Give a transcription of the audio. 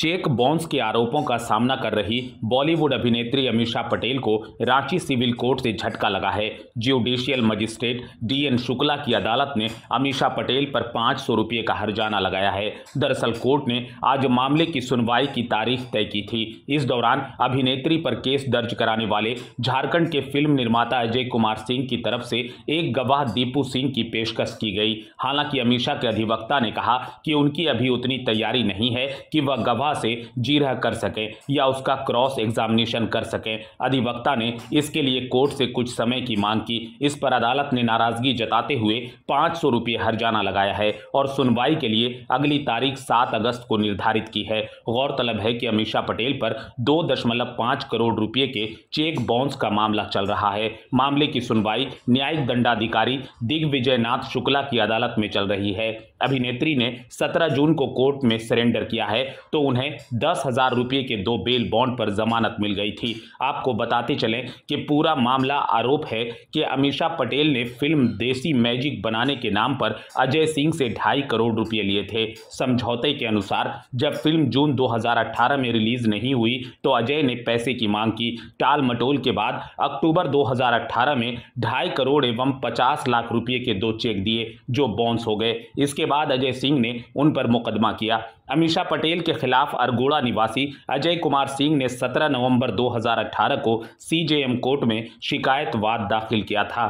check bones के आरोपों का सामना कर रही बॉलीवुड अभिनेत्री अमीषा पटेल को रांची सिविल कोर्ट से झटका लगा है ज्यूडिशियल मजिस्ट्रेट डीएन शुक्ला की अदालत ने अमीषा पटेल पर पाँच सौ रुपये का हरजाना लगाया है दरअसल कोर्ट ने आज मामले की सुनवाई की तारीख तय की थी इस दौरान अभिनेत्री पर केस दर्ज कराने वाले झारखंड के फिल्म निर्माता अजय कुमार सिंह की तरफ से एक गवाह दीपू सिंह की पेशकश की गई हालांकि अमीषा के अधिवक्ता ने कहा कि उनकी अभी उतनी तैयारी नहीं है कि वह गवाह वहाँ से जीरह कर सकें या उसका क्रॉस एग्जामिनेशन कर सकें अधिवक्ता ने इसके लिए कोर्ट से कुछ समय की मांग की इस पर अदालत ने नाराज़गी जताते हुए पाँच सौ रुपये हर्जाना लगाया है और सुनवाई के लिए अगली तारीख सात अगस्त को निर्धारित की है गौरतलब है कि अमीषा पटेल पर दो दशमलव पाँच करोड़ रुपये के चेक बाउंस का मामला चल रहा है मामले की सुनवाई न्यायिक दंडाधिकारी दिग्विजय नाथ शुक्ला की अदालत में चल रही है अभिनेत्री ने सत्रह जून को कोर्ट में सरेंडर किया है तो उन्हें उन्हें दस हज़ार रुपये के दो बेल बॉन्ड पर जमानत मिल गई थी आपको बताते चलें कि पूरा मामला आरोप है कि अमीषा पटेल ने फिल्म देसी मैजिक बनाने के नाम पर अजय सिंह से ढाई करोड़ रुपये लिए थे समझौते के अनुसार जब फिल्म जून 2018 में रिलीज नहीं हुई तो अजय ने पैसे की मांग की टाल मटोल के बाद अक्टूबर 2018 में ढाई करोड़ एवं 50 लाख रुपये के दो चेक दिए जो बाउंस हो गए इसके बाद अजय सिंह ने उन पर मुकदमा किया अमीषा पटेल के खिलाफ अरगोड़ा निवासी अजय कुमार सिंह ने 17 नवंबर 2018 को सीजेएम कोर्ट में शिकायत वाद दाखिल किया था